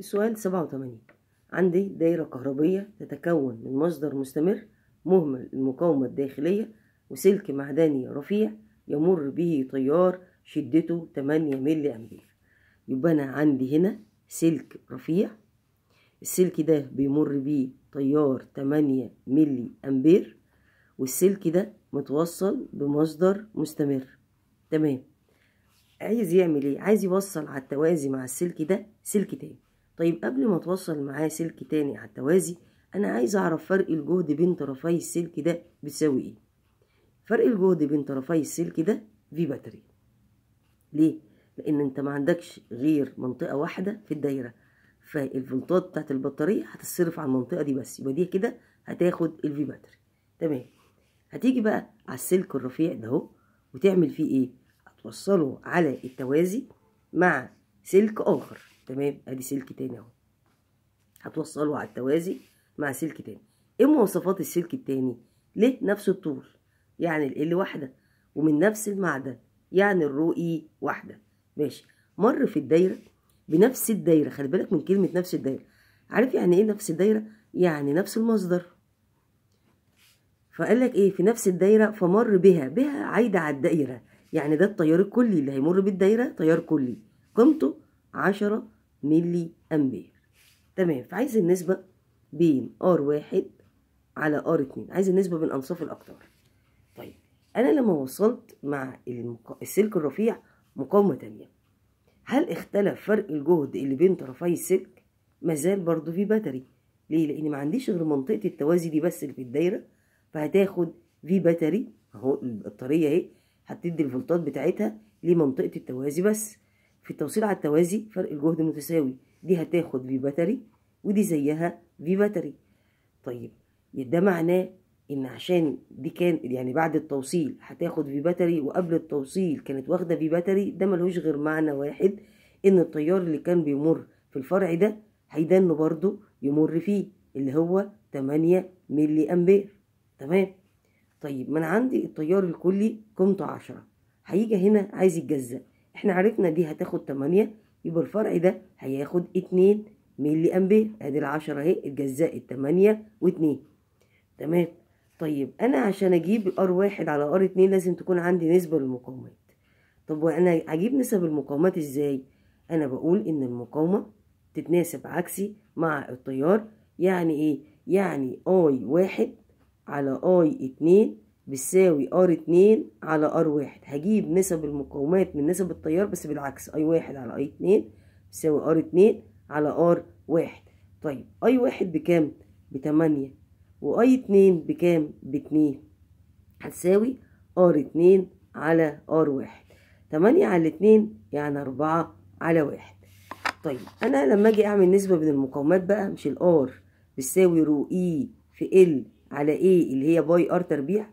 السؤال 87 عندي دايرة كهربية تتكون من مصدر مستمر مهمل المقاومة الداخلية وسلك معدني رفيع يمر به تيار شدته 8 ملي أمبير يبقى أنا عندي هنا سلك رفيع السلك ده بيمر به تيار 8 ملي أمبير والسلك ده متوصل بمصدر مستمر تمام عايز يعمل ايه عايز يوصل على التوازي مع السلك ده سلك تاني طيب قبل ما توصل معاه سلك تاني على التوازي انا عايز اعرف فرق الجهد بين طرفي السلك ده بيساوي ايه فرق الجهد بين طرفي السلك ده في باتري ليه لان انت ما عندكش غير منطقه واحده في الدايره فالفولتات بتاعت البطاريه هتصرف على المنطقه دي بس يبقى دي كده هتاخد الفي باتري تمام هتيجي بقى على السلك الرفيع ده اهو وتعمل فيه ايه هتوصله على التوازي مع سلك اخر تمام ادي سلك تاني اهو هتوصله على التوازي مع سلك تاني ايه مواصفات السلك التاني ليه نفس الطول يعني ال واحده ومن نفس المعدن يعني الرو اي e واحده ماشي مر في الدايره بنفس الدايره خلي بالك من كلمه نفس الدايره عارف يعني ايه نفس الدايره يعني نفس المصدر فقال لك ايه في نفس الدايره فمر بها بها عايده على الدايره يعني ده التيار الكلي اللي هيمر بالدايره تيار كلي قيمته عشرة ملي أمبير تمام فعايز النسبة بين ار واحد على ار اتنين عايز النسبة بين أنصاف الأقطار طيب أنا لما وصلت مع المق... السلك الرفيع مقاومة تانية هل اختلف فرق الجهد اللي بين طرفي السلك؟ مازال برضو في باتري ليه؟ لأن ما عنديش غير منطقة التوازي دي بس اللي في الدايرة فهتاخد في باتري أهو البطارية أهي هتدي الفولتات بتاعتها لمنطقة التوازي بس في التوصيل على التوازي فرق الجهد متساوي دي هتاخد في باتري ودي زيها في باتري طيب ده معناه ان عشان دي كان يعني بعد التوصيل هتاخد في باتري وقبل التوصيل كانت واخده في باتري ده ملهوش غير معنى واحد ان التيار اللي كان بيمر في الفرع ده هيدنه برضه يمر فيه اللي هو 8 ملي امبير تمام طيب ما انا عندي التيار الكلي قيمته 10 هيجي هنا عايز يتجزأ احنا عرفنا دي هتاخد 8 يبقى الفرع ده هياخد 2 ملي امبير ادي العشرة اهي اتجزأت 8 و2 تمام طيب انا عشان اجيب ار واحد على ار اتنين لازم تكون عندي نسبة للمقاومات طب وانا اجيب نسب المقاومات ازاي انا بقول ان المقاومة تتناسب عكسي مع التيار يعني ايه يعني اي واحد على اي اتنين بتساوي ار اتنين على ار واحد هجيب نسب المقاومات من نسب التيار بس بالعكس اي واحد على اي اتنين بتساوي ار اتنين على ار واحد طيب اي واحد بكام بتمانية واي اتنين بكام باتنين هتساوي ار اتنين على ار واحد تمانية على اتنين يعني اربعة على واحد طيب انا لما اجي اعمل نسبة بين المقاومات بقى مش الار بتساوي رو اي e في ال على ايه اللي هي باي ار تربيع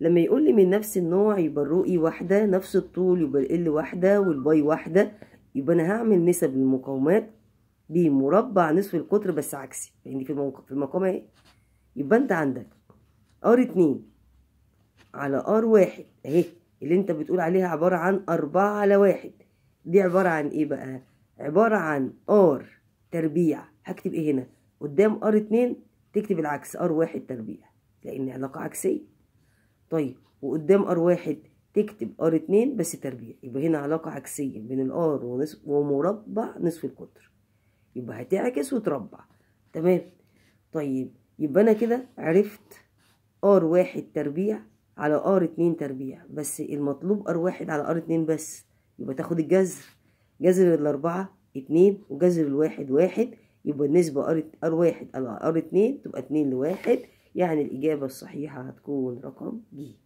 لما يقول لي من نفس النوع يبقى الرؤي واحدة نفس الطول يبقى ال واحدة والباي واحدة يبقى أنا هعمل نسب المقاومات بمربع نصف القطر بس عكسي يعني في المقام في المقام اهي يبقى انت عندك ار اتنين على ار واحد اهي اللي انت بتقول عليها عبارة عن اربعة على واحد دي عبارة عن ايه بقى عبارة عن ار تربيع هكتب ايه هنا قدام ار اتنين تكتب العكس ار واحد تربيع لان علاقة عكسية طيب وقدام ار واحد تكتب ار اتنين بس تربيع يبقى هنا علاقة عكسية بين الار ونصف ومربع نصف القطر يبقى هتعكس وتربع تمام طيب يبقى انا كده عرفت ار واحد تربيع على ار اتنين تربيع بس المطلوب ار واحد على ار اتنين بس يبقى تاخد الجذر جذر الاربعة اتنين وجذر الواحد واحد يبقى النسبة ار واحد على ار اتنين تبقى اتنين لواحد يعني الإجابة الصحيحة هتكون رقم ج